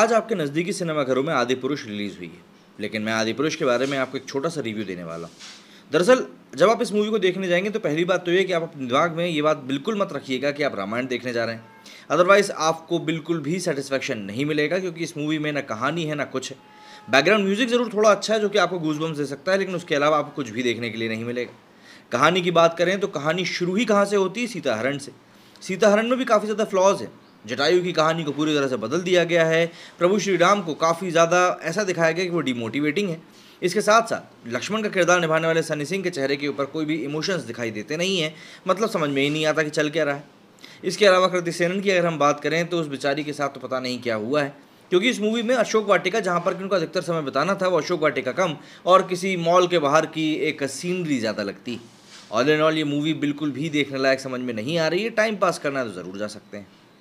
आज आपके नज़दीकी सिनेमाघरों में आदि पुरुष रिलीज़ हुई है लेकिन मैं आदि पुरुष के बारे में आपको एक छोटा सा रिव्यू देने वाला हूँ दरअसल जब आप इस मूवी को देखने जाएंगे तो पहली बात तो ये कि आप अपने दिमाग में ये बात बिल्कुल मत रखिएगा कि आप रामायण देखने जा रहे हैं अदरवाइज़ आपको बिल्कुल भी सेटिस्फेक्शन नहीं मिलेगा क्योंकि इस मूवी में ना कहानी है ना कुछ है बैकग्राउंड म्यूज़िक ज़रूर थोड़ा अच्छा है जो कि आपको गूजबम्स दे सकता है लेकिन उसके अलावा आपको कुछ भी देखने के लिए नहीं मिलेगा कहानी की बात करें तो कहानी शुरू ही कहाँ से होती है सीताहरण से सीताहरण में भी काफ़ी ज़्यादा फ्लॉज है जटायु की कहानी को पूरी तरह से बदल दिया गया है प्रभु श्री राम को काफ़ी ज़्यादा ऐसा दिखाया गया कि वो डिमोटिवेटिंग है इसके साथ साथ लक्ष्मण का किरदार निभाने वाले सनी सिंह के चेहरे के ऊपर कोई भी इमोशंस दिखाई देते नहीं हैं मतलब समझ में ही नहीं आता कि चल क्या रहा है इसके अलावा कृति सेनन की अगर हम बात करें तो उस बेचारी के साथ तो पता नहीं क्या हुआ है क्योंकि इस मूवी में अशोक वाटिका जहाँ पर कि उनका अधिकतर समय बताना था वो अशोक वाटिका कम और किसी मॉल के बाहर की एक सीनरी ज़्यादा लगती ऑल एंड ऑल ये मूवी बिल्कुल भी देखने लायक समझ में नहीं आ रही है टाइम पास करना तो ज़रूर जा सकते हैं